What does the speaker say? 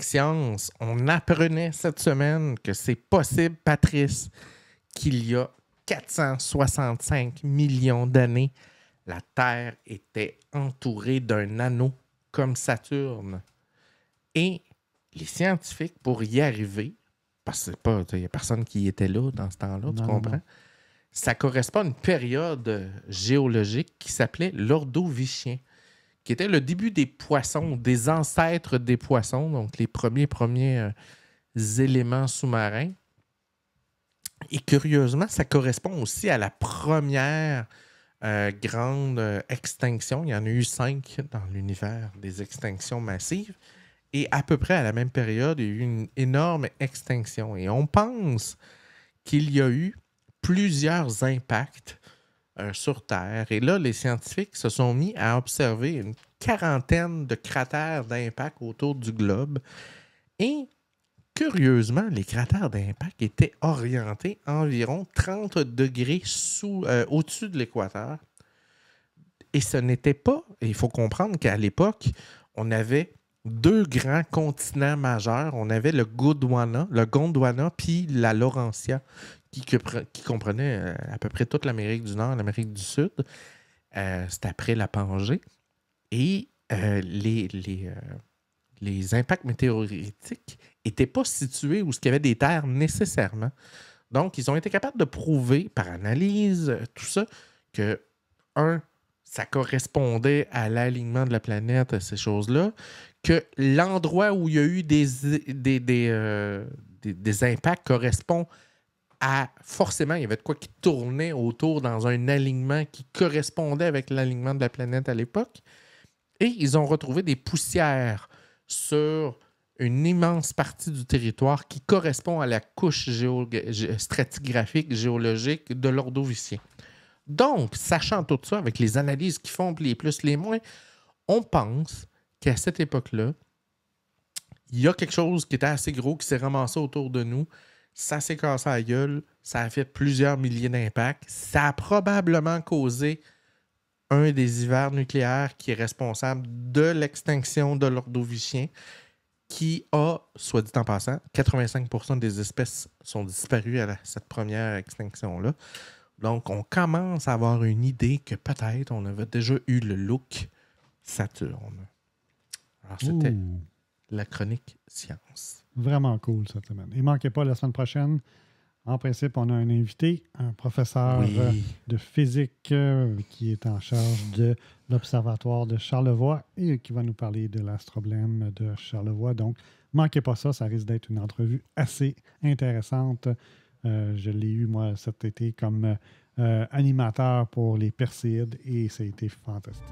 science, on apprenait cette semaine que c'est possible, Patrice, qu'il y a 465 millions d'années, la Terre était entourée d'un anneau comme Saturne. Et les scientifiques, pour y arriver, parce qu'il n'y a personne qui était là dans ce temps-là, tu comprends? Ça correspond à une période géologique qui s'appelait l'Ordovichien qui était le début des poissons, des ancêtres des poissons, donc les premiers, premiers euh, éléments sous-marins. Et curieusement, ça correspond aussi à la première euh, grande euh, extinction. Il y en a eu cinq dans l'univers des extinctions massives. Et à peu près à la même période, il y a eu une énorme extinction. Et on pense qu'il y a eu plusieurs impacts sur Terre. Et là, les scientifiques se sont mis à observer une quarantaine de cratères d'impact autour du globe. Et curieusement, les cratères d'impact étaient orientés environ 30 degrés sous, euh, au-dessus de l'équateur. Et ce n'était pas, il faut comprendre qu'à l'époque, on avait deux grands continents majeurs. On avait le Gondwana, le Gondwana puis la Laurentia, qui, comprenait euh, à peu près toute l'Amérique du Nord, l'Amérique du Sud. Euh, c'est après la Pangée. Et euh, les, les, impacts météoritiques n'étaient pas situés où il y avait des terres nécessairement. Donc, ils ont été capables de prouver par analyse, tout ça, que, un, ça correspondait à l'alignement de la planète, ces choses-là, que l'endroit où il y a eu des, des, des impacts correspond à forcément, il y avait de quoi qui tournait autour dans un alignement qui correspondait avec l'alignement de la planète à l'époque. Et ils ont retrouvé des poussières sur une immense partie du territoire qui correspond à la couche stratigraphique, géologique de l'ordovicien. Donc, sachant tout ça, avec les analyses qui font les plus, les moins, on pense qu'à cette époque-là, il y a quelque chose qui était assez gros qui s'est ramassé autour de nous, ça s'est cassé à la gueule, ça a fait plusieurs milliers d'impacts, ça a probablement causé un des hivers nucléaires qui est responsable de l'extinction de l'ordovicien, qui a, soit dit en passant, 85 des espèces sont disparues à cette première extinction-là. Donc, on commence à avoir une idée que peut-être on avait déjà eu le look Saturne. Alors, c'était la chronique science. Vraiment cool cette semaine. Et manquez pas la semaine prochaine. En principe, on a un invité, un professeur euh, de physique euh, qui est en charge de l'Observatoire de Charlevoix et qui va nous parler de l'astroblème de Charlevoix. Donc, manquez pas ça, ça risque d'être une entrevue assez intéressante. Euh, je l'ai eu, moi, cet été comme animateur pour les Perséides et ça a été fantastique.